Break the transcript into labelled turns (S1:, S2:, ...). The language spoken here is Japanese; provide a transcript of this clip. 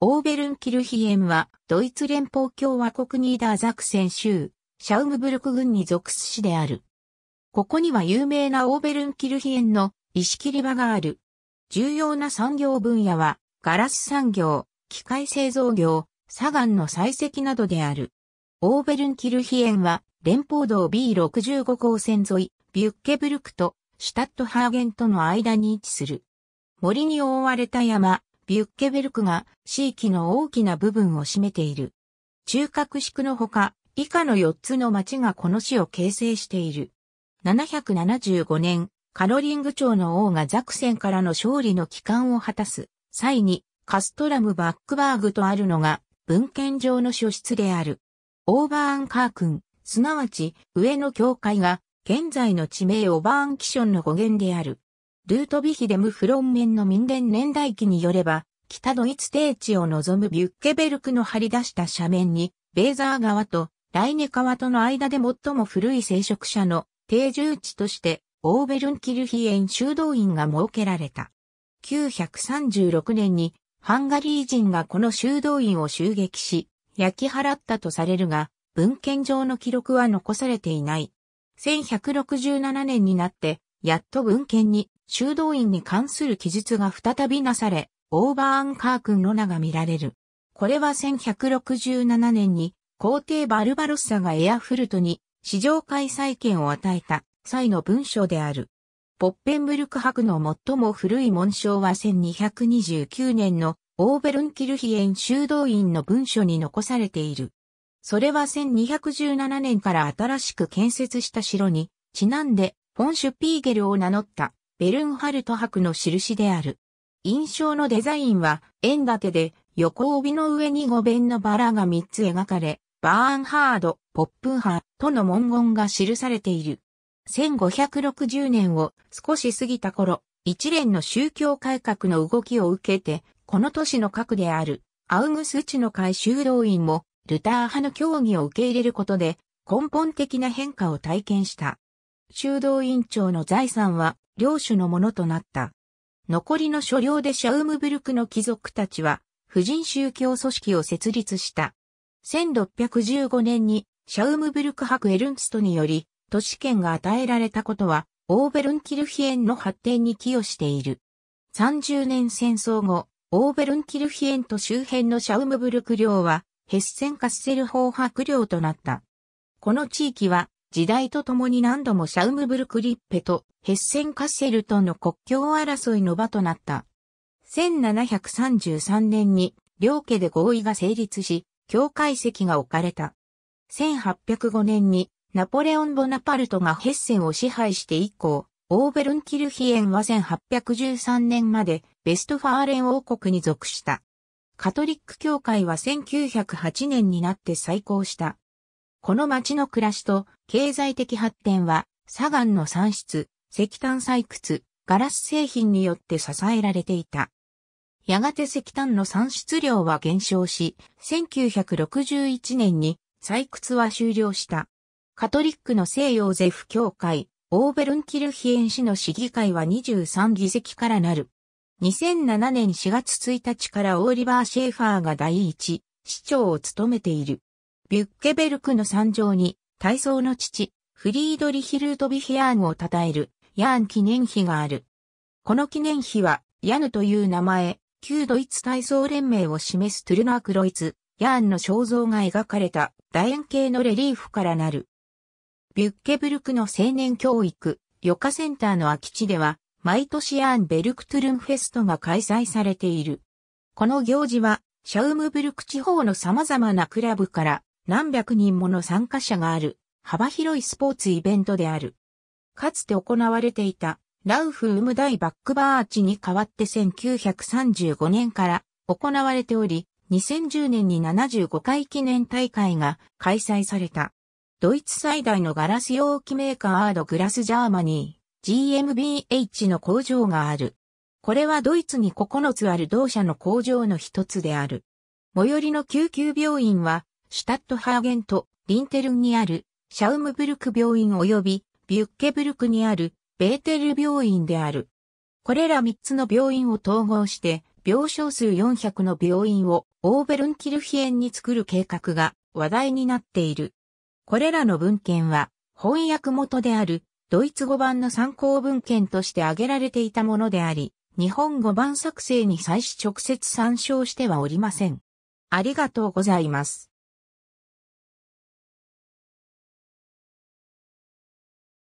S1: オーベルンキルヒエムは、ドイツ連邦共和国ニーダーザクセン州、シャウムブルク郡に属す市である。ここには有名なオーベルンキルヒエンの石切り場がある。重要な産業分野は、ガラス産業、機械製造業、砂岩の採石などである。オーベルンキルヒエンは、連邦道 B65 号線沿い、ビュッケブルクとシュタットハーゲンとの間に位置する。森に覆われた山、ビュッケベルクが地域の大きな部分を占めている。中核地区のほか、以下の4つの町がこの市を形成している。775年、カロリング町の王がザクセンからの勝利の帰還を果たす際に、カストラムバックバーグとあるのが文献上の書室である。オーバーンカー君、すなわち上の教会が現在の地名オバーンキションの語源である。ルートビヒデム・フロンメンの民伝年代記によれば、北ドイツ低地を望むビュッケベルクの張り出した斜面に、ベーザー川とライネ川との間で最も古い生殖者の定住地として、オーベルンキルヒエン修道院が設けられた。936年にハンガリー人がこの修道院を襲撃し、焼き払ったとされるが、文献上の記録は残されていない。1167年になって、やっと文献に修道院に関する記述が再びなされ、オーバーンカー君の名が見られる。これは1167年に皇帝バルバロッサがエアフルトに市場開催権を与えた際の文章である。ポッペンブルク博の最も古い紋章は1229年のオーベルンキルヒエン修道院の文書に残されている。それは1217年から新しく建設した城に、ちなんで、フォンシュピーゲルを名乗ったベルンハルト博の印である。印象のデザインは、円立てで、横帯の上に五弁のバラが三つ描かれ、バーンハード、ポップンハとの文言が記されている。1560年を少し過ぎた頃、一連の宗教改革の動きを受けて、この都市の核であるアウグスチの会修道院もルター派の教義を受け入れることで根本的な変化を体験した。修道院長の財産は領主のものとなった。残りの所領でシャウムブルクの貴族たちは、婦人宗教組織を設立した。1615年に、シャウムブルク博エルンストにより、都市圏が与えられたことは、オーベルンキルヒエンの発展に寄与している。30年戦争後、オーベルンキルヒエンと周辺のシャウムブルク領は、ヘッセンカッセル法白領となった。この地域は、時代とともに何度もシャウムブルクリッペとヘッセンカッセルとの国境争いの場となった。1733年に両家で合意が成立し、境界石が置かれた。1805年にナポレオン・ボナパルトがヘッセンを支配して以降、オーベルンキルヒエンは1813年までベストファーレン王国に属した。カトリック教会は1908年になって再興した。この町の暮らしと経済的発展は、砂岩の産出、石炭採掘、ガラス製品によって支えられていた。やがて石炭の産出量は減少し、1961年に採掘は終了した。カトリックの西洋ゼフ協会、オーベルンキルヒエン市の市議会は23議席からなる。2007年4月1日からオーリバー・シェーファーが第一市長を務めている。ビュッケベルクの山上に、体操の父、フリードリヒルートビヒアーンを称える、ヤーン記念碑がある。この記念碑は、ヤヌという名前、旧ドイツ体操連盟を示すトゥルナークロイツ、ヤーンの肖像が描かれた楕円形のレリーフからなる。ビュッケブルクの青年教育、ヨカセンターの空き地では、毎年ヤーンベルクトゥルンフェストが開催されている。この行事は、シャウムブルク地方の様々なクラブから、何百人もの参加者がある幅広いスポーツイベントである。かつて行われていたラウフ・ウムダイバックバーチに代わって1935年から行われており、2010年に75回記念大会が開催された。ドイツ最大のガラス容器メーカーアードグラスジャーマニー GMBH の工場がある。これはドイツに9つある同社の工場の一つである。最寄りの救急病院はシュタットハーゲント、リンテルンにあるシャウムブルク病院及びビュッケブルクにあるベーテル病院である。これら3つの病院を統合して病床数400の病院をオーベルンキルヒエンに作る計画が話題になっている。これらの文献は翻訳元であるドイツ語版の参考文献として挙げられていたものであり、日本語版作成に際し直接参照してはおりません。ありがとうございます。